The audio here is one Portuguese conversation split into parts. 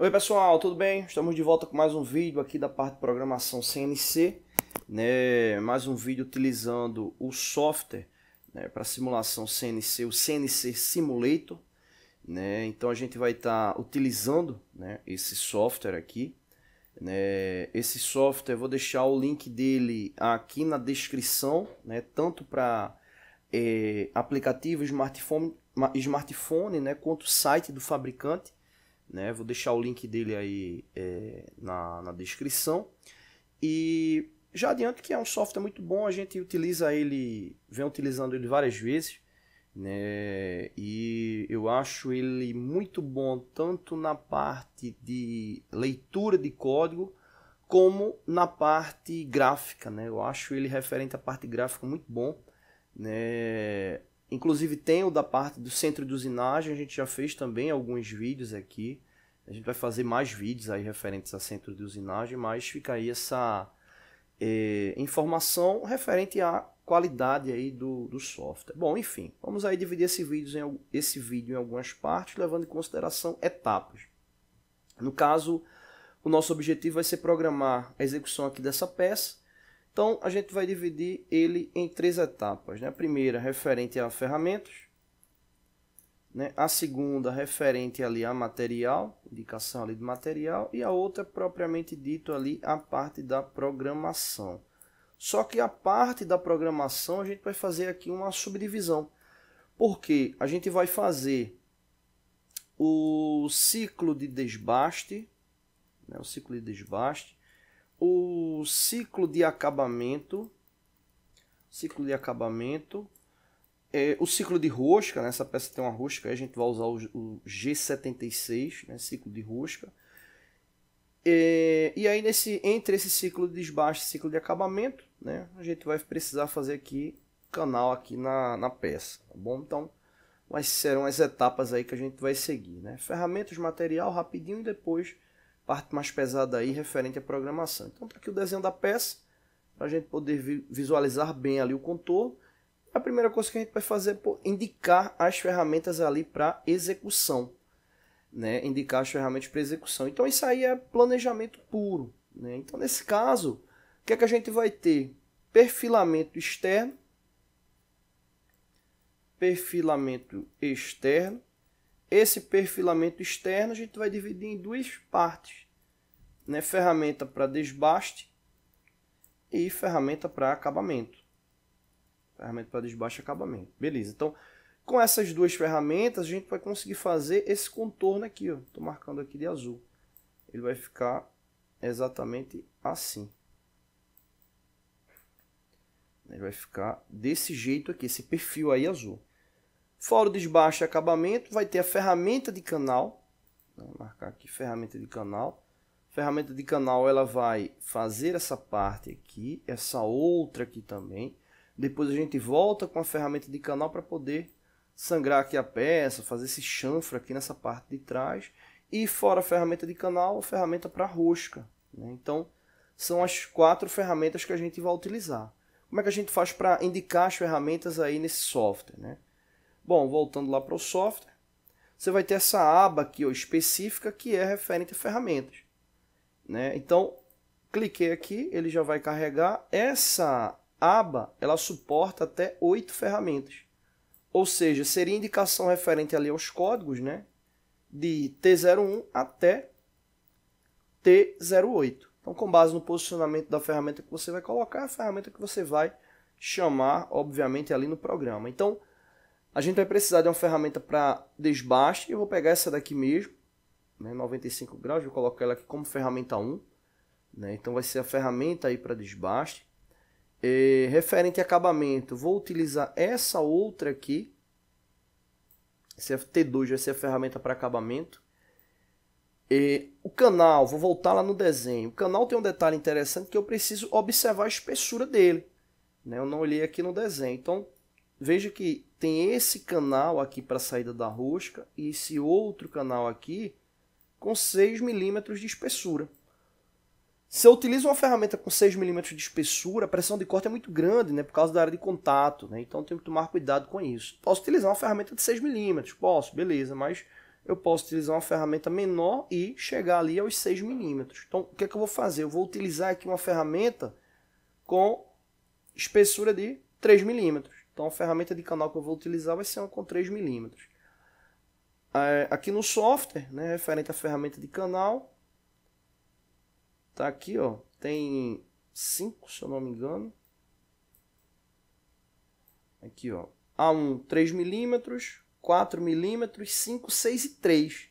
Oi pessoal, tudo bem? Estamos de volta com mais um vídeo aqui da parte de programação CNC, né? Mais um vídeo utilizando o software né, para simulação CNC, o CNC Simulator, né? Então a gente vai estar tá utilizando, né, esse software aqui, né? Esse software vou deixar o link dele aqui na descrição, né? Tanto para é, eh, aplicativo smartphone, smartphone, né? Quanto site do fabricante né? Vou deixar o link dele aí é, na, na descrição. E já adianto que é um software muito bom, a gente utiliza ele, vem utilizando ele várias vezes, né? E eu acho ele muito bom tanto na parte de leitura de código como na parte gráfica, né? Eu acho ele referente à parte gráfica muito bom, né? Inclusive tem o da parte do centro de usinagem, a gente já fez também alguns vídeos aqui. A gente vai fazer mais vídeos aí referentes a centro de usinagem, mas fica aí essa eh, informação referente à qualidade aí do, do software. Bom, enfim, vamos aí dividir esse vídeo, em, esse vídeo em algumas partes, levando em consideração etapas. No caso, o nosso objetivo vai ser programar a execução aqui dessa peça então, a gente vai dividir ele em três etapas. Né? A primeira, referente a ferramentas. Né? A segunda, referente ali a material, indicação ali de material. E a outra, propriamente dito ali, a parte da programação. Só que a parte da programação, a gente vai fazer aqui uma subdivisão. Porque a gente vai fazer o ciclo de desbaste, né? o ciclo de desbaste, o ciclo de acabamento, ciclo de acabamento, é, o ciclo de rosca, né? essa peça tem uma rosca, a gente vai usar o, o G76, né? ciclo de rosca. É, e aí nesse, entre esse ciclo de desbaste e ciclo de acabamento, né? a gente vai precisar fazer aqui canal aqui na, na peça, tá bom? Então, mas serão as etapas aí que a gente vai seguir, né? Ferramentas, material, rapidinho e depois parte mais pesada aí referente à programação. Então está aqui o desenho da peça, para a gente poder vi visualizar bem ali o contorno. A primeira coisa que a gente vai fazer é indicar as ferramentas ali para execução. Né? Indicar as ferramentas para execução. Então isso aí é planejamento puro. Né? Então nesse caso, o que é que a gente vai ter? Perfilamento externo, perfilamento externo, esse perfilamento externo a gente vai dividir em duas partes. Né? Ferramenta para desbaste e ferramenta para acabamento. Ferramenta para desbaste e acabamento. Beleza, então com essas duas ferramentas a gente vai conseguir fazer esse contorno aqui. Estou marcando aqui de azul. Ele vai ficar exatamente assim. Ele vai ficar desse jeito aqui, esse perfil aí azul. Fora o desbaste e acabamento, vai ter a ferramenta de canal. Vou marcar aqui ferramenta de canal. ferramenta de canal ela vai fazer essa parte aqui, essa outra aqui também. Depois a gente volta com a ferramenta de canal para poder sangrar aqui a peça, fazer esse chanfro aqui nessa parte de trás. E fora a ferramenta de canal, a ferramenta para rosca. Né? Então, são as quatro ferramentas que a gente vai utilizar. Como é que a gente faz para indicar as ferramentas aí nesse software? Né? Bom, voltando lá para o software, você vai ter essa aba aqui ó, específica que é referente a ferramentas. Né? Então, cliquei aqui, ele já vai carregar. Essa aba, ela suporta até oito ferramentas. Ou seja, seria indicação referente ali aos códigos, né? De T01 até T08. Então, com base no posicionamento da ferramenta que você vai colocar, é a ferramenta que você vai chamar, obviamente, ali no programa. Então, a gente vai precisar de uma ferramenta para desbaste. Eu vou pegar essa daqui mesmo, né, 95 graus, vou colocar ela aqui como ferramenta 1. Né, então vai ser a ferramenta aí para desbaste. E, referente a acabamento, vou utilizar essa outra aqui. CFT2 vai ser a ferramenta para acabamento. E, o canal, vou voltar lá no desenho. O canal tem um detalhe interessante que eu preciso observar a espessura dele. Né? Eu não olhei aqui no desenho. Então, veja que tem esse canal aqui para saída da rosca e esse outro canal aqui com 6 milímetros de espessura. Se eu utilizo uma ferramenta com 6 milímetros de espessura, a pressão de corte é muito grande, né, por causa da área de contato, né, então tem que tomar cuidado com isso. Posso utilizar uma ferramenta de 6 milímetros? Posso, beleza, mas eu posso utilizar uma ferramenta menor e chegar ali aos 6 milímetros. Então, o que é que eu vou fazer? Eu vou utilizar aqui uma ferramenta com espessura de 3 milímetros. Então a ferramenta de canal que eu vou utilizar vai ser uma com 3 milímetros. É, aqui no software, né, referente à ferramenta de canal, tá aqui, ó, tem 5, se eu não me engano. Aqui, ó, A1 3 mm 4 mm 5, 6 e 3.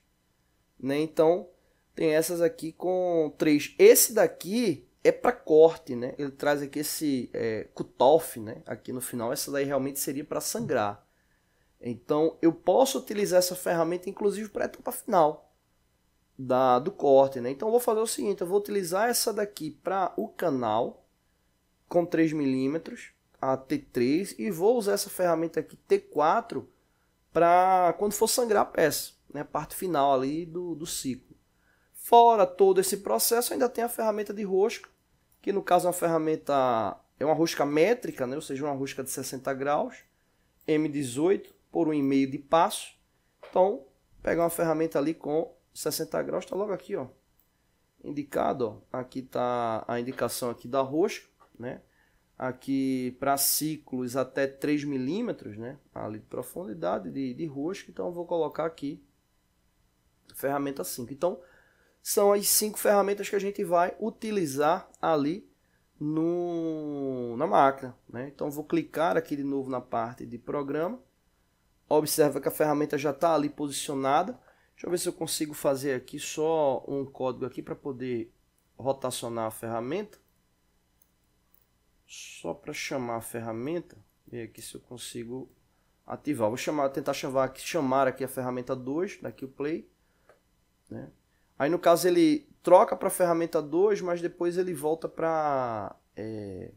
Né? Então, tem essas aqui com 3. Esse daqui, é para corte, né? Ele traz aqui esse é, cutoff, né? Aqui no final, essa daí realmente seria para sangrar. Então, eu posso utilizar essa ferramenta, inclusive, para a etapa final da, do corte, né? Então, eu vou fazer o seguinte, eu vou utilizar essa daqui para o canal com 3 milímetros, a T3, e vou usar essa ferramenta aqui, T4, para quando for sangrar a peça, né? A parte final ali do, do ciclo. Fora todo esse processo, ainda tem a ferramenta de rosca, que no caso é uma ferramenta, é uma rosca métrica, né? ou seja, uma rosca de 60 graus, M18 por 1,5 de passo. Então, pegar uma ferramenta ali com 60 graus, está logo aqui, ó, indicado, ó, aqui está a indicação aqui da rosca, né? aqui para ciclos até 3 milímetros, né? Ali de profundidade de, de rosca. Então, vou colocar aqui ferramenta 5. Então, são as cinco ferramentas que a gente vai utilizar ali no, na máquina. Né? Então vou clicar aqui de novo na parte de programa. Observa que a ferramenta já está ali posicionada. Deixa eu ver se eu consigo fazer aqui só um código aqui para poder rotacionar a ferramenta. Só para chamar a ferramenta. Ver aqui se eu consigo ativar. Vou chamar, tentar chamar, chamar aqui a ferramenta 2, daqui o play. Né? Aí no caso ele troca para a ferramenta 2, mas depois ele volta para é,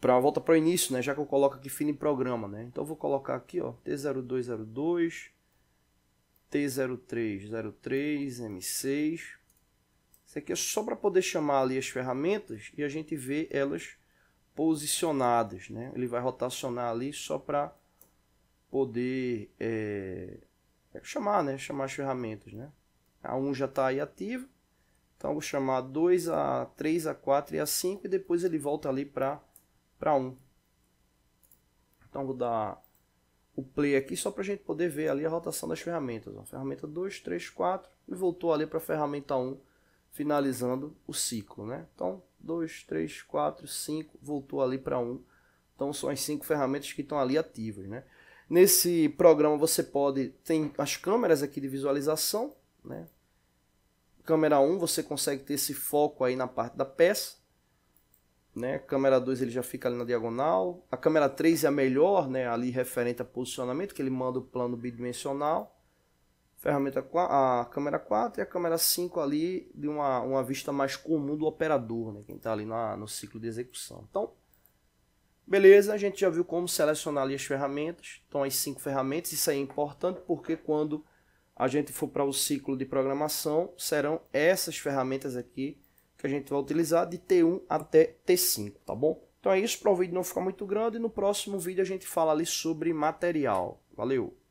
para volta para o início, né? Já que eu coloco aqui fine programa, né? Então eu vou colocar aqui, ó, T0202 T0303 M6. Isso aqui é só para poder chamar ali as ferramentas e a gente vê elas posicionadas, né? Ele vai rotacionar ali só para poder é, chamar, né? Chamar as ferramentas, né? A 1 já está aí ativa. Então vou chamar 2, a 3, a 4 e a 5 e depois ele volta ali para 1. Então vou dar o play aqui só para a gente poder ver ali a rotação das ferramentas. Ó. Ferramenta 2, 3, 4 e voltou ali para a ferramenta 1, finalizando o ciclo. Né? Então 2, 3, 4, 5, voltou ali para 1. Então são as 5 ferramentas que estão ali ativas. Né? Nesse programa você pode, tem as câmeras aqui de visualização, né? Câmera 1 você consegue ter esse foco aí na parte da peça. Né? Câmera 2 ele já fica ali na diagonal. A câmera 3 é a melhor, né? ali referente a posicionamento, que ele manda o plano bidimensional. Ferramenta 4, a câmera 4 e a câmera 5 ali de uma, uma vista mais comum do operador, né? quem está ali na, no ciclo de execução. Então, Beleza, a gente já viu como selecionar ali as ferramentas. Então, as cinco ferramentas, isso aí é importante porque quando a gente for para o ciclo de programação, serão essas ferramentas aqui que a gente vai utilizar de T1 até T5, tá bom? Então é isso, para o vídeo não ficar muito grande, no próximo vídeo a gente fala ali sobre material. Valeu!